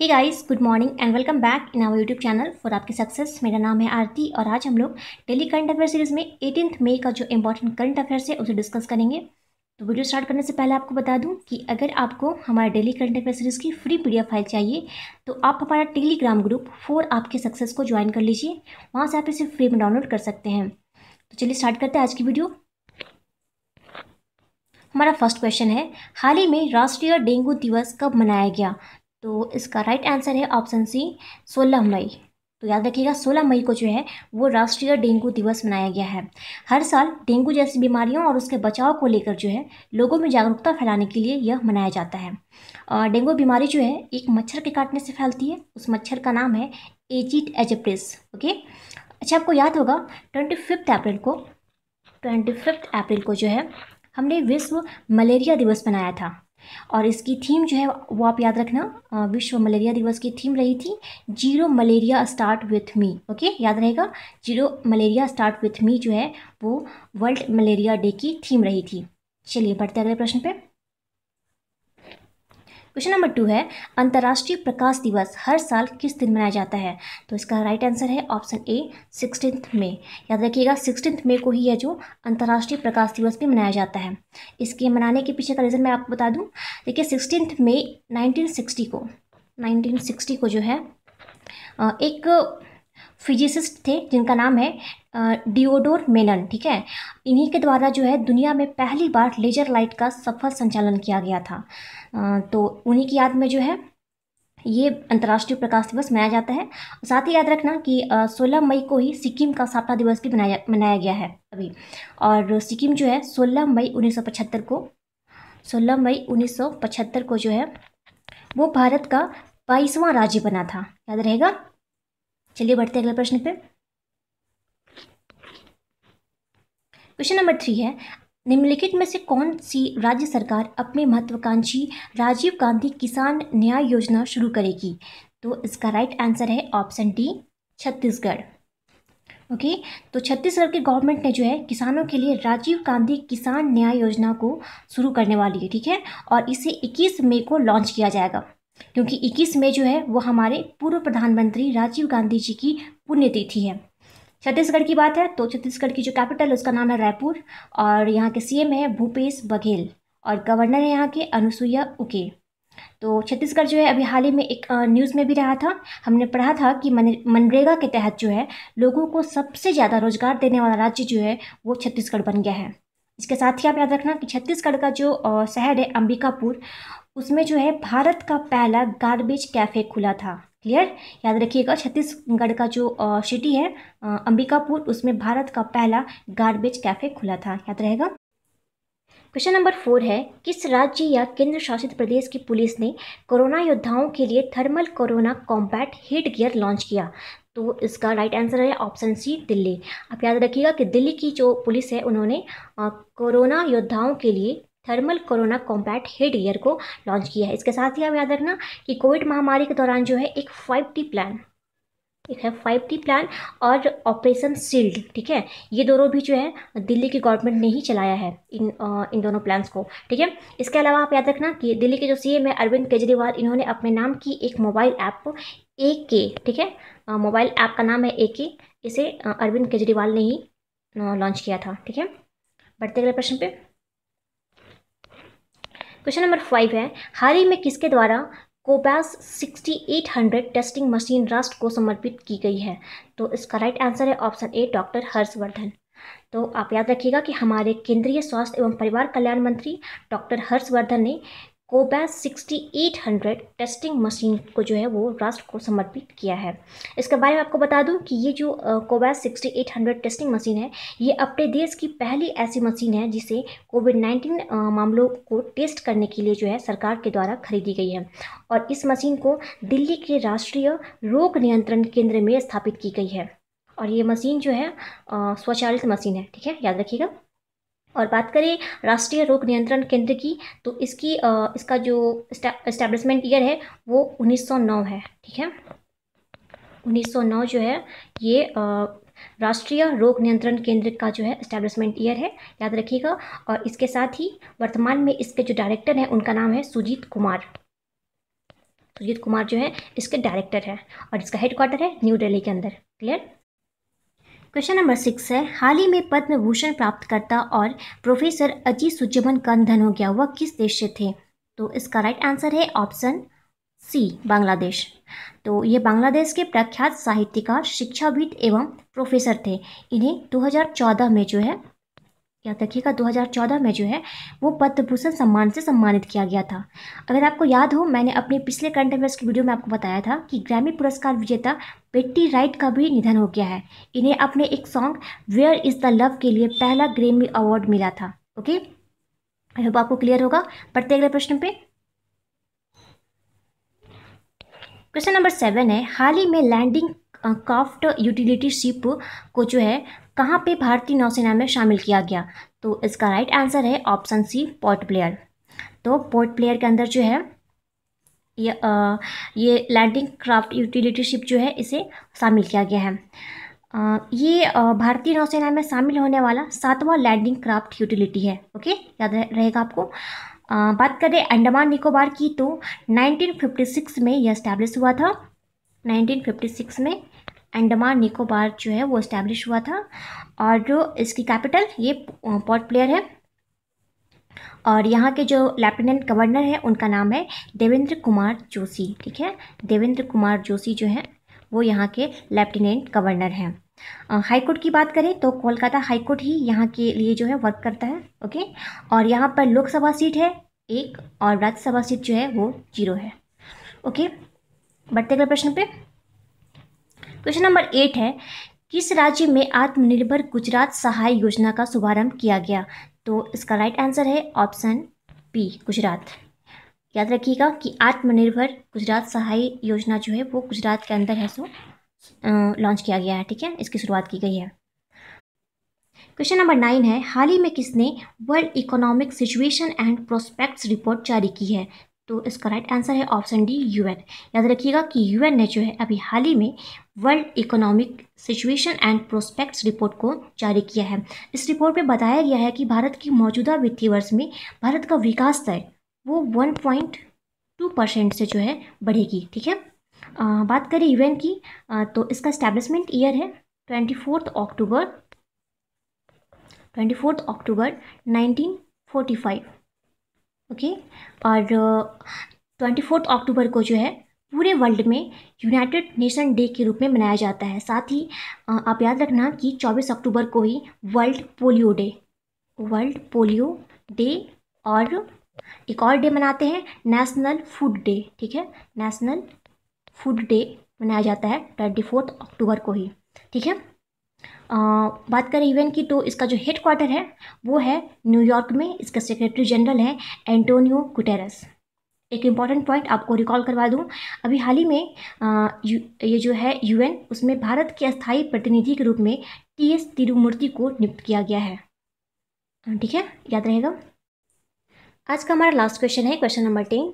hey guys good morning and welcome back in our YouTube channel for आपकी success मेरा नाम है आरती और आज हम लोग डेली करंट अफेयर सीरीज़ में एटीन मई का जो इंपॉर्टेंट करंट अफेयर्स है उसे डिस्कस करेंगे तो वीडियो स्टार्ट करने से पहले आपको बता दूं कि अगर आपको हमारे डेली करंट अफेयर सीरीज़ की फ्री पी फाइल चाहिए तो आप हमारा टेलीग्राम ग्रुप फोर आपके सक्सेस को ज्वाइन कर लीजिए वहाँ से आप इसे फ्री में डाउनलोड कर सकते हैं तो चलिए स्टार्ट करते हैं आज की वीडियो हमारा फर्स्ट क्वेश्चन है हाल ही में राष्ट्रीय डेंगू दिवस कब मनाया गया तो इसका राइट आंसर है ऑप्शन सी सोलह मई तो याद रखिएगा 16 मई को जो है वो राष्ट्रीय डेंगू दिवस मनाया गया है हर साल डेंगू जैसी बीमारियों और उसके बचाव को लेकर जो है लोगों में जागरूकता फैलाने के लिए यह मनाया जाता है और डेंगू बीमारी जो है एक मच्छर के काटने से फैलती है उस मच्छर का नाम है एजिट एजप्रिस ओके अच्छा आपको याद होगा ट्वेंटी फिफ्थ अप्रैल को ट्वेंटी फिफ्थ अप्रैल को जो है हमने विश्व मलेरिया दिवस मनाया था और इसकी थीम जो है वो आप याद रखना विश्व मलेरिया दिवस की थीम रही थी zero malaria start with me okay याद रहेगा zero malaria start with me जो है वो वर्ल्ड मलेरिया डे की थीम रही थी चलिए बढ़ते अगले प्रश्न पे क्वेश्चन नंबर टू है अंतर्राष्ट्रीय प्रकाश दिवस हर साल किस दिन मनाया जाता है तो इसका राइट आंसर है ऑप्शन ए सिक्सटीन मई याद रखिएगा सिक्सटीन मई को ही है जो अंतर्राष्ट्रीय प्रकाश दिवस भी मनाया जाता है इसके मनाने के पीछे का रीज़न मैं आपको बता दूँ देखिए सिक्सटीन मई नाइनटीन को 1960 को जो है एक फिजिसिस्ट थे जिनका नाम है डिओडोर मेनन ठीक है इन्हीं के द्वारा जो है दुनिया में पहली बार लेजर लाइट का सफल संचालन किया गया था तो उन्हीं की याद में जो है ये अंतर्राष्ट्रीय प्रकाश दिवस मनाया जाता है साथ ही याद रखना कि 16 मई को ही सिक्किम का स्थापना दिवस भी मनाया मनाया गया है अभी और सिक्किम जो है 16 मई 1975 को 16 मई 1975 को जो है वो भारत का बाईसवां राज्य बना था याद रहेगा चलिए बढ़ते हैं अगले प्रश्न पे क्वेश्चन नंबर थ्री है निम्नलिखित में से कौन सी राज्य सरकार अपनी महत्वाकांक्षी राजीव गांधी किसान न्याय योजना शुरू करेगी तो इसका राइट आंसर है ऑप्शन डी छत्तीसगढ़ ओके तो छत्तीसगढ़ के गवर्नमेंट ने जो है किसानों के लिए राजीव गांधी किसान न्याय योजना को शुरू करने वाली है ठीक है और इसे 21 मई को लॉन्च किया जाएगा क्योंकि 21 मई जो है वो हमारे पूर्व प्रधानमंत्री राजीव गांधी जी की पुण्यतिथि है छत्तीसगढ़ की बात है तो छत्तीसगढ़ की जो कैपिटल है उसका नाम है रायपुर और यहाँ के सीएम है भूपेश बघेल और गवर्नर है यहाँ के अनुसुईया उके तो छत्तीसगढ़ जो है अभी हाल ही में एक न्यूज़ में भी रहा था हमने पढ़ा था कि मनरेगा के तहत जो है लोगों को सबसे ज़्यादा रोजगार देने वाला राज्य जो है वो छत्तीसगढ़ बन गया है इसके साथ ही आप याद रखना कि छत्तीसगढ़ का जो शहर है अंबिकापुर उसमें जो है भारत का पहला गार्बेज कैफ़े खुला था क्लियर याद रखिएगा छत्तीसगढ़ का जो सिटी है अंबिकापुर उसमें भारत का पहला गार्बेज कैफ़े खुला था याद रहेगा क्वेश्चन नंबर फोर है किस राज्य या केंद्र शासित प्रदेश की पुलिस ने कोरोना योद्धाओं के लिए thermal corona compact heat gear launch किया तो इसका राइट आंसर है ऑप्शन सी दिल्ली आप याद रखिएगा कि दिल्ली की जो पुलिस है उन्होंने कोरोना योद्धाओं के लिए thermal corona compact head ear को लॉन्च किया है इसके साथ ही आप याद रखना कि कोविड महामारी के दौरान जो है एक फाइव टी प्लान एक है फाइव टी प्लान और ऑपरेशन सील्ड ठीक है ये दोनों भी जो है दिल्ली की गवर्नमेंट ने ही चलाया है इन आ, इन दोनों प्लान्स को ठीक है इसके अलावा आप याद रखना कि दिल्ली के जो सीएम है अरविंद केजरीवाल इन्होंने अपने नाम की एक मोबाइल ऐप ए के ठीक है मोबाइल ऐप का नाम है ए के इसे अरविंद केजरीवाल ने ही लॉन्च किया था ठीक है बढ़ते अगले प्रश्न पे क्वेश्चन नंबर फाइव है हाल ही में किसके द्वारा कोबैस हंड्रेड टेस्टिंग मशीन राष्ट्र को समर्पित की गई है तो इसका राइट आंसर है ऑप्शन ए डॉक्टर हर्षवर्धन तो आप याद रखिएगा कि हमारे केंद्रीय स्वास्थ्य एवं परिवार कल्याण मंत्री डॉक्टर हर्षवर्धन ने कोबैस हंड्रेड टेस्टिंग मशीन को जो है वो राष्ट्र को समर्पित किया है इसके बारे में आपको बता दूं कि ये जो कोबैस हंड्रेड टेस्टिंग मशीन है ये अपने देश की पहली ऐसी मशीन है जिसे कोविड नाइन्टीन मामलों को टेस्ट करने के लिए जो है सरकार के द्वारा खरीदी गई है और इस मशीन को दिल्ली के राष्ट्रीय रोग नियंत्रण केंद्र में स्थापित की गई है और ये मशीन जो है स्वचालित मशीन है ठीक है याद रखिएगा और बात करें राष्ट्रीय रोग नियंत्रण केंद्र की तो इसकी इसका जो इस्टेब्लिशमेंट ईयर है वो 1909 है ठीक है 1909 जो है ये राष्ट्रीय रोग नियंत्रण केंद्र का जो है इस्टेब्लिशमेंट ईयर है याद रखिएगा और इसके साथ ही वर्तमान में इसके जो डायरेक्टर हैं उनका नाम है सुजीत कुमार सुजीत कुमार जो है इसके डायरेक्टर है और इसका हेडक्वार्टर है न्यू दिल्ली के अंदर क्लियर क्वेश्चन नंबर सिक्स है हाल ही में पद्म भूषण प्राप्तकर्ता और प्रोफेसर अजीत सुजमन का निधन हो गया वह किस देश से थे तो इसका राइट आंसर है ऑप्शन सी बांग्लादेश तो ये बांग्लादेश के प्रख्यात साहित्यकार शिक्षाविद एवं प्रोफेसर थे इन्हें 2014 में जो है याद रखिएगा 2014 में जो है वो पद्म भूषण सम्मान से सम्मानित किया गया था अगर आपको याद हो मैंने अपने पिछले करंट अफेयर्स की वीडियो में आपको बताया था कि ग्रैमी पुरस्कार विजेता बेटी राइट का भी निधन हो गया है इन्हें अपने एक song where is the love के लिए पहला ग्रैमी अवार्ड मिला था ओके आई होप आपको क्लियर होगा पढ़ते अगले प्रश्न पे क्वेश्चन नंबर सेवन है हाल ही में लैंडिंग काफ्ट यूटिलिटी शिप को जो है कहाँ पे भारतीय नौसेना में शामिल किया गया तो इसका राइट आंसर है ऑप्शन सी पोर्ट प्लेयर तो पोर्ट प्लेयर के अंदर जो है ये आ, ये लैंडिंग क्राफ्ट यूटिलिटी शिप जो है इसे शामिल किया गया है आ, ये भारतीय नौसेना में शामिल होने वाला सातवां लैंडिंग क्राफ्ट यूटिलिटी है ओके याद रहेगा आपको आ, बात करें अंडमान निकोबार की तो 1956 में यह स्टैब्लिश हुआ था 1956 में अंडमान निकोबार जो है वो इस्टेब्लिश हुआ था और जो इसकी कैपिटल ये पोर्ट प्लेयर है और यहाँ के जो लेफ्टिनेंट गवर्नर हैं उनका नाम है देवेंद्र कुमार जोशी ठीक है देवेंद्र कुमार जोशी जो है वो यहाँ के लेफ्टिनेंट गवर्नर हैं हाई कोर्ट की बात करें तो कोलकाता हाई कोर्ट ही यहाँ के लिए जो है वर्क करता है ओके और यहाँ पर लोकसभा सीट है एक और राज्यसभा सीट जो है वो जीरो है ओके बढ़ते अगले प्रश्न पे क्वेश्चन नंबर एट है किस राज्य में आत्मनिर्भर गुजरात सहाय योजना का शुभारंभ किया गया तो इसका राइट आंसर है ऑप्शन पी गुजरात याद रखिएगा कि आत्मनिर्भर गुजरात सहाय योजना जो है वो गुजरात के अंदर है सो लॉन्च किया गया है ठीक है इसकी शुरुआत की गई है क्वेश्चन नंबर नाइन है हाल ही में किसने world economic situation and prospects report जारी की है तो इसका राइट आंसर है ऑप्शन डी यूएन याद रखिएगा कि यूएन ने जो है अभी हाल ही में world economic situation and prospects report को जारी किया है इस रिपोर्ट में बताया गया है कि भारत की मौजूदा वित्तीय वर्ष में भारत का विकास दर वो वन पॉइंट टू परसेंट से जो है बढ़ेगी ठीक है आ, बात करें यूएन की आ, तो इसका स्टैब्लिशमेंट ईयर है twenty fourth October twenty fourth October nineteen forty five okay और ट्वेंटी फोर्थ अक्टूबर को जो है पूरे वर्ल्ड में यूनाइटेड नेशन डे के रूप में मनाया जाता है साथ ही uh, आप याद रखना कि 24 अक्टूबर को ही world polio day world polio day और एक और डे मनाते हैं नेशनल फूड डे ठीक है नेशनल फूड डे मनाया जाता है ट्वेंटी फोर्थ अक्टूबर को ही ठीक है बात करें यूएन की तो इसका जो हेड क्वार्टर है वो है न्यूयॉर्क में इसका सेक्रेटरी जनरल है एंटोनियो गुटेरस एक इम्पॉर्टेंट पॉइंट आपको रिकॉल करवा दूं अभी हाल ही में ये जो है यूएन उसमें भारत के अस्थाई प्रतिनिधि के रूप में टी एस तिरुमूर्ति को नियुक्त किया गया है ठीक है याद रहेगा आज का हमारा लास्ट क्वेश्चन है क्वेश्चन नंबर टेन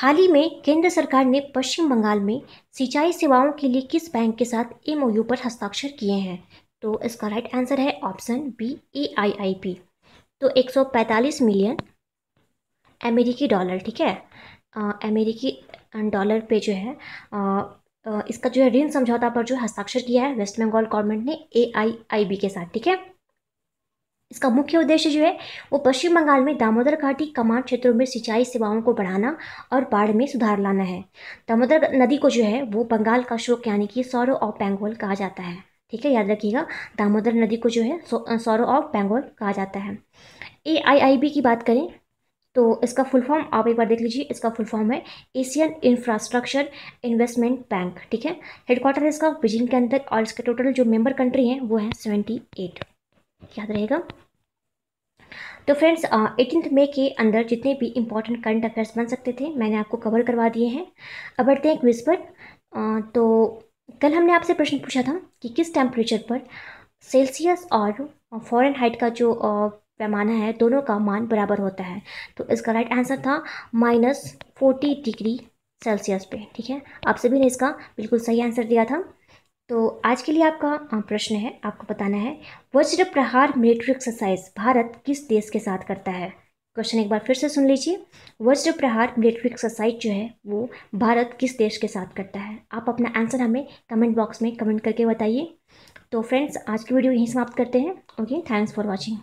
हाल ही में केंद्र सरकार ने पश्चिम बंगाल में सिंचाई सेवाओं के लिए किस बैंक के साथ एमओयू पर हस्ताक्षर किए हैं तो इसका राइट आंसर है option B A I I P तो 145 मिलियन अमेरिकी डॉलर ठीक है अमेरिकी डॉलर पे जो है आ, आ, इसका जो है ऋण समझौता पर जो हस्ताक्षर किया है वेस्ट बंगाल गवर्नमेंट ने ए आई आई बी के साथ ठीक है इसका मुख्य उद्देश्य जो है वो पश्चिम बंगाल में दामोदर घाटी कमांड क्षेत्रों में सिंचाई सेवाओं को बढ़ाना और बाढ़ में सुधार लाना है दामोदर नदी को जो है वो बंगाल का शोक यानी कि सौरव और पेंगोल कहा जाता है ठीक है याद रखिएगा दामोदर नदी को जो है सौरो ऑफ बेंगोल कहा जाता है ए आई आई बी की बात करें तो इसका फुल फॉर्म आप एक बार देख लीजिए इसका फुल फॉर्म है एशियन इंफ्रास्ट्रक्चर इन्वेस्टमेंट बैंक ठीक है हेडक्वार्टर है इसका बीजिंग के अंदर और इसके टोटल जो मेंबर कंट्री हैं वो है सेवेंटी एट याद रहेगा तो फ्रेंड्स एटीन मे के अंदर जितने भी इंपॉर्टेंट करंट अफेयर्स बन सकते थे मैंने आपको कवर करवा दिए हैं अब बढ़ते हैं क्विज पर तो कल हमने आपसे प्रश्न पूछा था कि किस टेम्परेचर पर सेल्सियस और फॉरन हाइट का जो पैमाना है दोनों का मान बराबर होता है तो इसका राइट आंसर था माइनस फोर्टी डिग्री सेल्सियस पे ठीक है आप सभी ने इसका बिल्कुल सही आंसर दिया था तो आज के लिए आपका प्रश्न है आपको बताना है वज्र प्रहार मिलिट्री एक्सरसाइज भारत किस देश के साथ करता है क्वेश्चन एक बार फिर से सुन लीजिए वज्र प्रहार मिलिट्री एक्सरसाइज जो है वो भारत किस देश के साथ करता है आप अपना आंसर हमें कमेंट बॉक्स में कमेंट करके बताइए तो फ्रेंड्स आज की वीडियो यहीं समाप्त करते हैं ओके थैंक्स फॉर वॉचिंग